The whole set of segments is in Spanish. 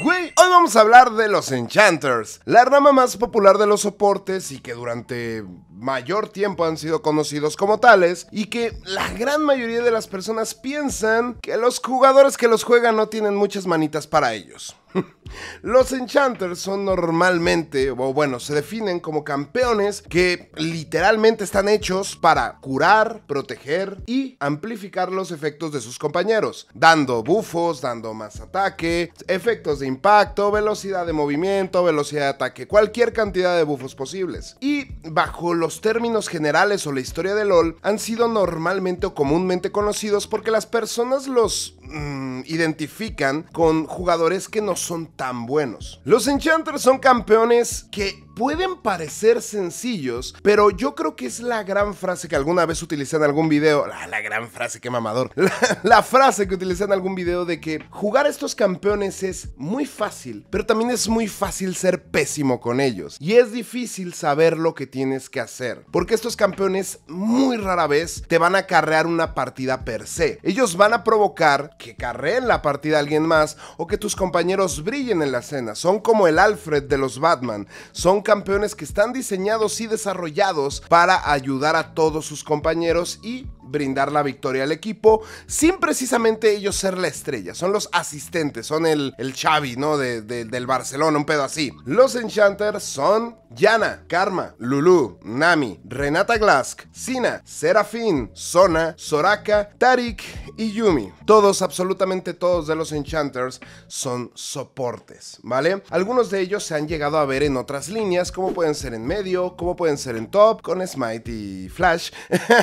hoy vamos a hablar de los enchanters, la rama más popular de los soportes y que durante mayor tiempo han sido conocidos como tales y que la gran mayoría de las personas piensan que los jugadores que los juegan no tienen muchas manitas para ellos. Los enchanters son normalmente, o bueno, se definen como campeones que literalmente están hechos para curar, proteger y amplificar los efectos de sus compañeros, dando bufos, dando más ataque, efectos de impacto, velocidad de movimiento, velocidad de ataque, cualquier cantidad de bufos posibles. Y bajo los términos generales o la historia de LOL, han sido normalmente o comúnmente conocidos porque las personas los Mm, identifican con jugadores que no son tan buenos. Los Enchanters son campeones que pueden parecer sencillos, pero yo creo que es la gran frase que alguna vez utilicé en algún video. Ah, la, gran frase, que mamador. La, frase que utilicé en algún video de que jugar a estos campeones es muy fácil, pero también es muy fácil ser pésimo con ellos. Y es difícil saber lo que tienes que hacer, porque estos campeones muy rara vez te van a carrear una partida per se. Ellos van a provocar que carreen la partida alguien más o que tus compañeros brillen en la escena. Son como el Alfred de los Batman. Son campeones que están diseñados y desarrollados para ayudar a todos sus compañeros y brindar la victoria al equipo sin precisamente ellos ser la estrella. Son los asistentes, son el, el Xavi, ¿no? del Barcelona, un pedo así. Los Enchanters son Yana, Karma, Lulu, Nami, Renata Glask, Sina, Serafín, Sona, Soraka, Tarik y Yumi. Todos, absolutamente todos de los Enchanters son soportes, ¿vale? Algunos de ellos se han llegado a ver en otras líneas, como pueden ser en medio, como pueden ser en top, con Smite y Flash.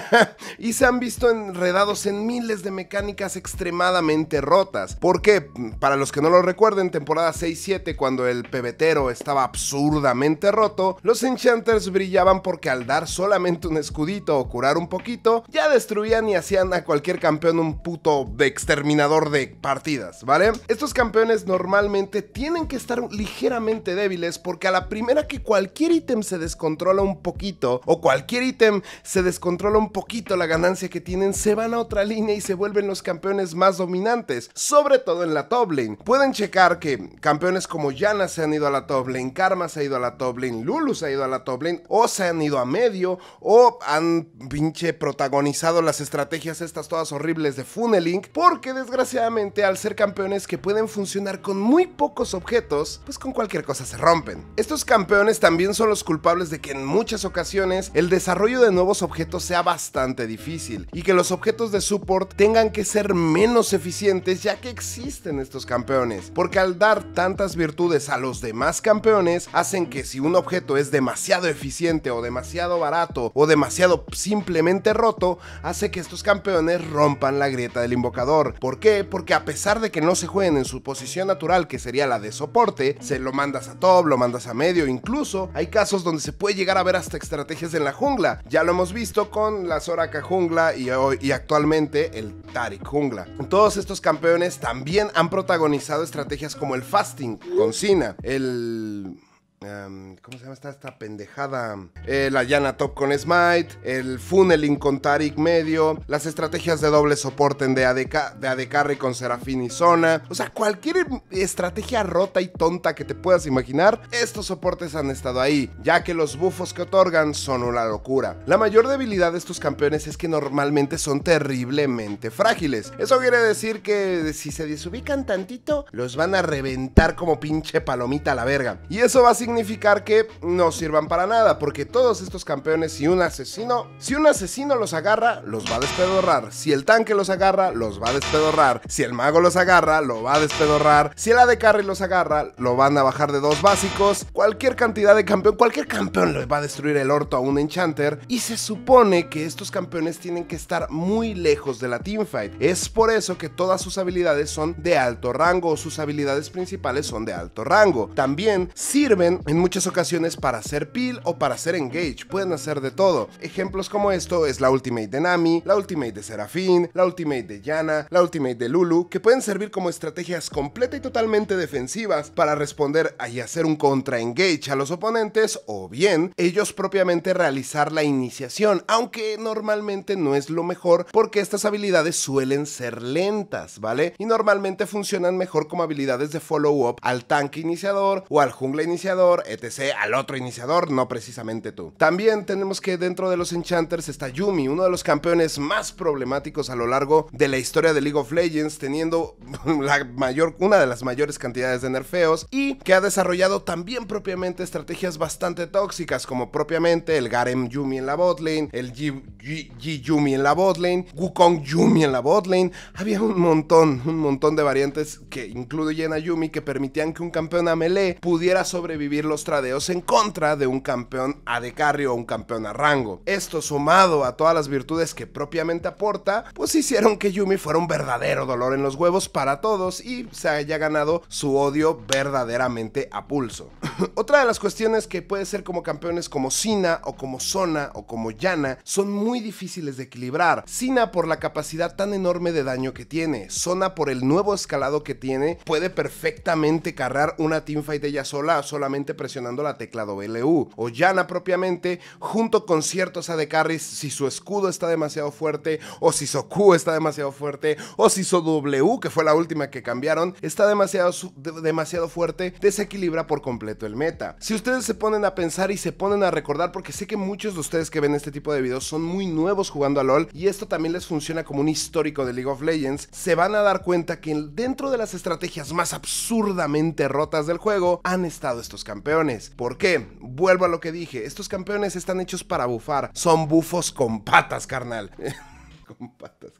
y se han visto enredados en miles de mecánicas extremadamente rotas. porque, Para los que no lo recuerden, temporada 6-7, cuando el pebetero estaba absurdamente roto, los enchanters brillaban porque al dar solamente un escudito o curar un poquito, ya destruían y hacían a cualquier campeón un puto exterminador de partidas, ¿vale? Estos campeones normalmente tienen que estar ligeramente débiles porque a la primera que cualquier ítem se descontrola un poquito o cualquier ítem se descontrola un poquito la ganancia que tienen se van a otra línea y se vuelven los campeones más dominantes, sobre todo en la top Pueden checar que campeones como Yana se han ido a la top Karma se ha ido a la top Lulu se ha ido a la top o se han ido a medio, o han pinche protagonizado las estrategias estas todas horribles de funneling, porque desgraciadamente al ser campeones que pueden funcionar con muy pocos objetos, pues con cualquier cosa se rompen. Estos campeones también son los culpables de que en muchas ocasiones el desarrollo de nuevos objetos sea bastante difícil y que los objetos de support tengan que ser menos eficientes ya que existen estos campeones, porque al dar tantas virtudes a los demás campeones hacen que si un objeto es demasiado eficiente o demasiado barato o demasiado simplemente roto, hace que estos campeones rompan la grieta del invocador. ¿Por qué? Porque a pesar de que no se jueguen en su posición natural, que sería la de soporte, se lo mandas a top, lo mandas a medio, incluso hay casos donde se puede llegar a ver hasta estrategias en la jungla. Ya lo hemos visto con la Soraka jungla y, y actualmente el Tarik Jungla. Todos estos campeones también han protagonizado estrategias como el fasting con Sina, el Em, ¿Cómo se llama esta, pendejada? la llana Top con Smite, el funneling con Tarik medio, las estrategias de doble soporte de ADK, de AD Carry con Serafín y Zona. O sea, cualquier estrategia rota y tonta que te puedas imaginar, estos soportes han estado ahí, ya que los buffos que otorgan son una locura. La mayor debilidad de estos campeones es que normalmente son terriblemente frágiles. Eso quiere decir que si se desubican tantito, los van a reventar como pinche palomita a la verga. Y eso va a significar significar que no sirvan para nada, porque todos estos campeones, si un asesino, si un asesino los agarra, los va a despedorrar. Si el tanque los agarra, los va a despedorrar. Si el mago los agarra, lo va a despedorrar. Si el AD Carry los agarra, lo van a bajar de dos básicos. Cualquier cantidad de campeón, cualquier campeón le va a destruir el orto a un enchanter. Y se supone que estos campeones tienen que estar muy lejos de la teamfight. Es por eso que todas sus habilidades son de alto rango o sus habilidades principales son de alto rango. También sirven en muchas ocasiones para hacer peel o para hacer engage, pueden hacer de todo. Ejemplos como esto es la ultimate de Nami, la ultimate de Serafín, la ultimate de Yana, la ultimate de Lulu, que pueden servir como estrategias completa y totalmente defensivas para responder y hacer un contra engage a los oponentes o bien ellos propiamente realizar la iniciación, aunque normalmente no es lo mejor porque estas habilidades suelen ser lentas, ¿vale? Y normalmente funcionan mejor como habilidades de follow-up al tanque iniciador o al jungla iniciador etc. al otro iniciador, no precisamente tú. También tenemos que dentro de los Enchanters está Yumi, uno de los campeones más problemáticos a lo largo de la historia de League of Legends, teniendo la mayor, una de las mayores cantidades de nerfeos y que ha desarrollado también propiamente estrategias bastante tóxicas, como propiamente el Garem Yumi en la botlane, el G, Yumi en la botlane, Wukong Yumi en la botlane. Había un montón, un montón de variantes que incluyen a Yumi que permitían que un campeón a melee pudiera sobrevivir los tradeos en contra de un campeón a de carry o un campeón a rango. Esto sumado a todas las virtudes que propiamente aporta, pues hicieron que Yumi fuera un verdadero dolor en los huevos para todos y se haya ganado su odio verdaderamente a pulso. Otra de las cuestiones que puede ser como campeones como Sina o como Sona o como Yana son muy difíciles de equilibrar. Sina por la capacidad tan enorme de daño que tiene, Sona por el nuevo escalado que tiene, puede perfectamente cargar una teamfight ella sola solamente presionando la tecla W. o Yana propiamente, junto con ciertos Carries si su escudo está demasiado fuerte, o si su Q está demasiado fuerte, o si su W, que fue la última que cambiaron, está demasiado, demasiado fuerte, desequilibra por completo el meta. Si ustedes se ponen a pensar y se ponen a recordar, porque sé que muchos de ustedes que ven este tipo de videos son muy nuevos jugando a LOL, y esto también les funciona como un histórico de League of Legends, se van a dar cuenta que dentro de las estrategias más absurdamente rotas del juego han estado estos cambios campeones. ¿Por qué? Vuelvo a lo que dije, estos campeones están hechos para bufar, son bufos con patas, carnal. con patas,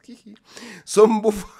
Son bufos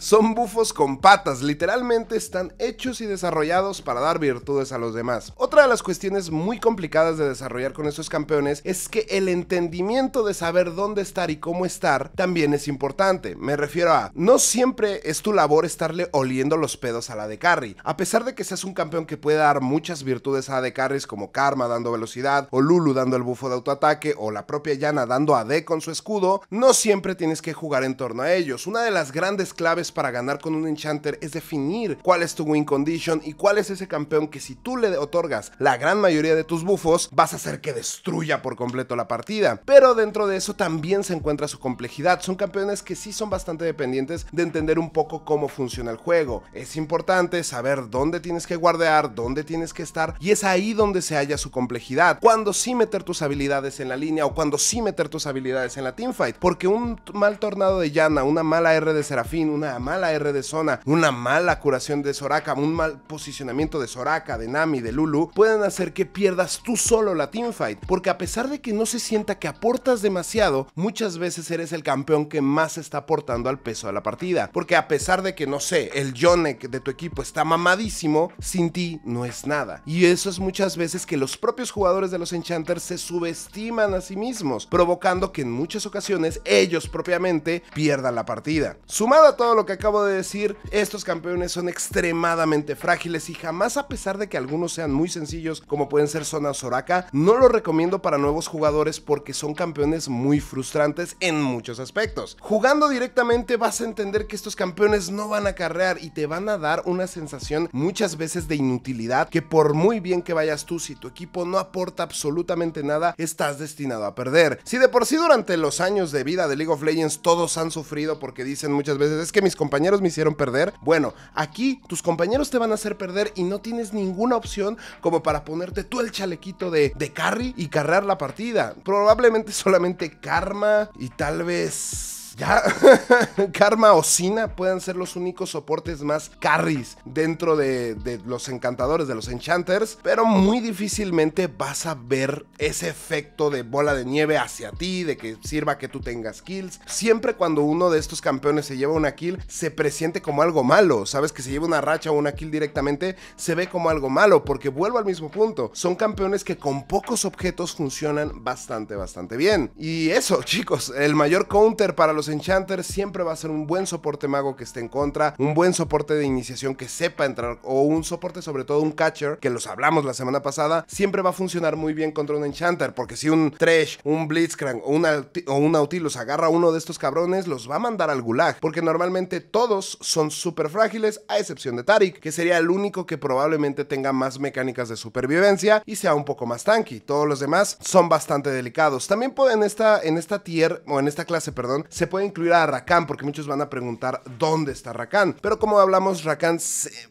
son bufos con patas, literalmente están hechos y desarrollados para dar virtudes a los demás. Otra de las cuestiones muy complicadas de desarrollar con estos campeones es que el entendimiento de saber dónde estar y cómo estar también es importante. Me refiero a, no siempre es tu labor estarle oliendo los pedos a la de carry. A pesar de que seas un campeón que puede dar muchas virtudes a la de carries como Karma dando velocidad, o Lulu dando el bufo de autoataque, o la propia Yana dando AD con su escudo, no siempre tienes que jugar en torno a ellos. Una de las grandes claves para ganar con un Enchanter es definir cuál es tu win condition y cuál es ese campeón que si tú le otorgas la gran mayoría de tus bufos, vas a hacer que destruya por completo la partida. Pero dentro de eso también se encuentra su complejidad. Son campeones que sí son bastante dependientes de entender un poco cómo funciona el juego. Es importante saber dónde tienes que guardear, dónde tienes que estar y es ahí donde se halla su complejidad. Cuando sí meter tus habilidades en la línea o cuando sí meter tus habilidades en la teamfight. Porque un mal tornado de llana, una mala R de Serafín, una mala R de zona, una mala curación de Soraka, un mal posicionamiento de Soraka, de Nami, de Lulu, pueden hacer que pierdas tú solo la teamfight, porque a pesar de que no se sienta que aportas demasiado, muchas veces eres el campeón que más está aportando al peso de la partida, porque a pesar de que, no sé, el Jonek de tu equipo está mamadísimo, sin ti no es nada. Y eso es muchas veces que los propios jugadores de los Enchanters se subestiman a sí mismos, provocando que en muchas ocasiones ellos propiamente pierdan la partida. Sumado a todo lo que acabo de decir, estos campeones son extremadamente frágiles y jamás a pesar de que algunos sean muy sencillos como pueden ser Zona Soraka, no lo recomiendo para nuevos jugadores porque son campeones muy frustrantes en muchos aspectos. Jugando directamente vas a entender que estos campeones no van a carrear y te van a dar una sensación muchas veces de inutilidad que por muy bien que vayas tú, si tu equipo no aporta absolutamente nada, estás destinado a perder. Si de por sí durante los años de vida de League of Legends todos han sufrido porque dicen muchas veces es que mis compañeros me hicieron perder. Bueno, aquí tus compañeros te van a hacer perder y no tienes ninguna opción como para ponerte tú el chalequito de, de carry y cargar la partida. Probablemente solamente karma y tal vez ya, Karma o Sina Pueden ser los únicos soportes más carries dentro de, de los encantadores, de los enchanters, pero muy difícilmente vas a ver ese efecto de bola de nieve hacia ti, de que sirva que tú tengas kills. Siempre cuando uno de estos campeones se lleva una kill, se presiente como algo malo, sabes que se lleva una racha o una kill directamente, se ve como algo malo, porque vuelvo al mismo punto, son campeones que con pocos objetos funcionan bastante, bastante bien. Y eso, chicos, el mayor counter para los los enchanters siempre va a ser un buen soporte mago que esté en contra, un buen soporte de iniciación que sepa entrar o un soporte sobre todo un catcher, que los hablamos la semana pasada, siempre va a funcionar muy bien contra un enchanter, porque si un Thresh, un Blitzcrank o un, los agarra a uno de estos cabrones, los va a mandar al gulag, porque normalmente todos son súper frágiles, a excepción de Tarik, que sería el único que probablemente tenga más mecánicas de supervivencia y sea un poco más tanky. Todos los demás son bastante delicados. También pueden estar en esta tier, o en esta clase, perdón, se puede incluir a Rakan, porque muchos van a preguntar dónde está Rakan. Pero como hablamos, Rakan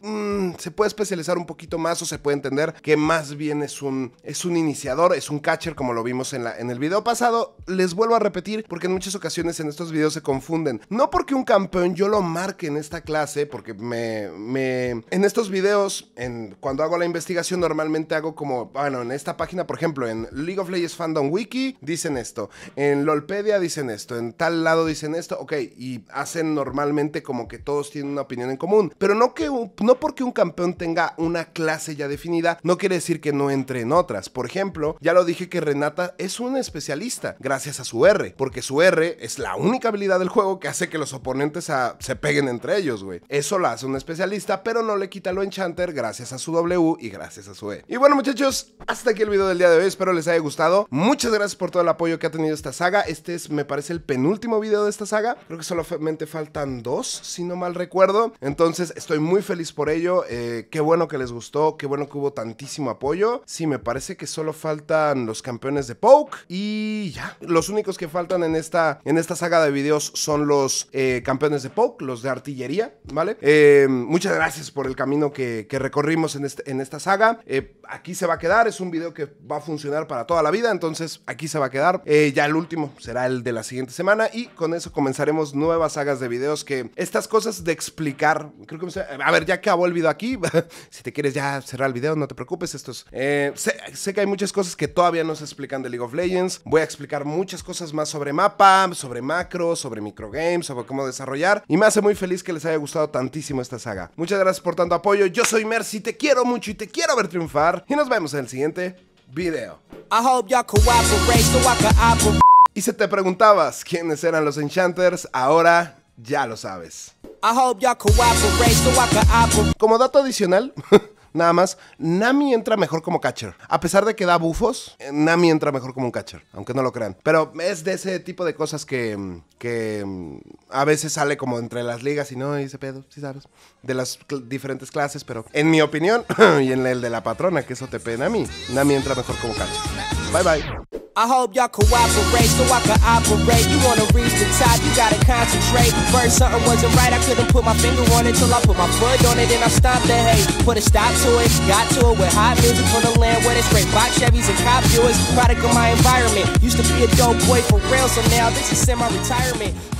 mm, se, puede especializar un poquito más o se puede entender que más bien es un, es un iniciador, es un catcher, como lo vimos en, la, en el video pasado. Les vuelvo a repetir, porque en muchas ocasiones en estos videos se confunden. No porque un campeón yo lo marque en esta clase, porque me. me en estos videos, en, cuando hago la investigación, normalmente hago como, bueno, en esta página, por ejemplo, en League of Legends Fandom Wiki, dicen esto. En Lolpedia dicen esto. En tal lado dicen esto, ok, y hacen normalmente como que todos tienen una opinión en común, pero no que no porque un campeón tenga una clase ya definida, no quiere decir que no entre en otras. Por ejemplo, ya lo dije que Renata es una especialista gracias a su R, porque su R es la única habilidad del juego que hace que los oponentes se peguen entre ellos, güey. Eso la hace un especialista, pero no le quita lo enchanter gracias a su W y gracias a su E. Y bueno, muchachos, hasta aquí el video del día de hoy. Espero les haya gustado. Muchas gracias por todo el apoyo que ha tenido esta saga. Este es, me parece, el penúltimo video de esta saga. Creo que solamente faltan dos, si no mal recuerdo. Entonces estoy muy feliz por ello. Eh, qué bueno que les gustó, qué bueno que hubo tantísimo apoyo. Sí, me parece que solo faltan los campeones de Poke y ya. Los únicos que faltan en esta, en esta saga de videos son los eh, campeones de Poke, los de artillería, ¿vale? Eh, muchas gracias por el camino que, recorrimos en, este, en, esta saga. aquí se va a quedar, es un video que va a funcionar para toda la vida, entonces aquí se va a quedar. ya el último será el de la siguiente semana y con con eso comenzaremos nuevas sagas de videos que estas cosas de explicar, creo que... A ver, ya que ha volvido aquí, si te quieres ya cerrar el video, no te preocupes, esto es... Eh, sé, que hay muchas cosas que todavía no se explican de League of Legends, voy a explicar muchas cosas más sobre mapa, sobre macro, sobre microgames, sobre cómo desarrollar, y me hace muy feliz que les haya gustado tantísimo esta saga. Muchas gracias por tanto apoyo, yo soy Mercy, te quiero mucho y te quiero ver triunfar, y nos vemos en el siguiente video. Y si te preguntabas quiénes eran los Enchanters, ahora ya lo sabes. Como dato adicional, nada más, Nami entra mejor como catcher. A pesar de que da bufos, eh, Nami entra mejor como un catcher, aunque no lo crean. Pero es de ese tipo de cosas que, mm, mm, a veces sale como entre las ligas y no, dice pedo, si sabes, de las diferentes clases, pero en mi opinión, y en el de la patrona, que eso es OTP Nami, Nami entra mejor como catcher. Bye bye. I hope y'all cooperate so I can operate. You wanna reach the top, you gotta concentrate. First, something wasn't right, I couldn't put my finger on it till I put my foot on it and I stopped the hate. Put a stop to it, got to it with hot music from the land where they scrape box Chevys and cop viewers. Product of my environment. Used to be a dope boy for real, so now this is semi retirement.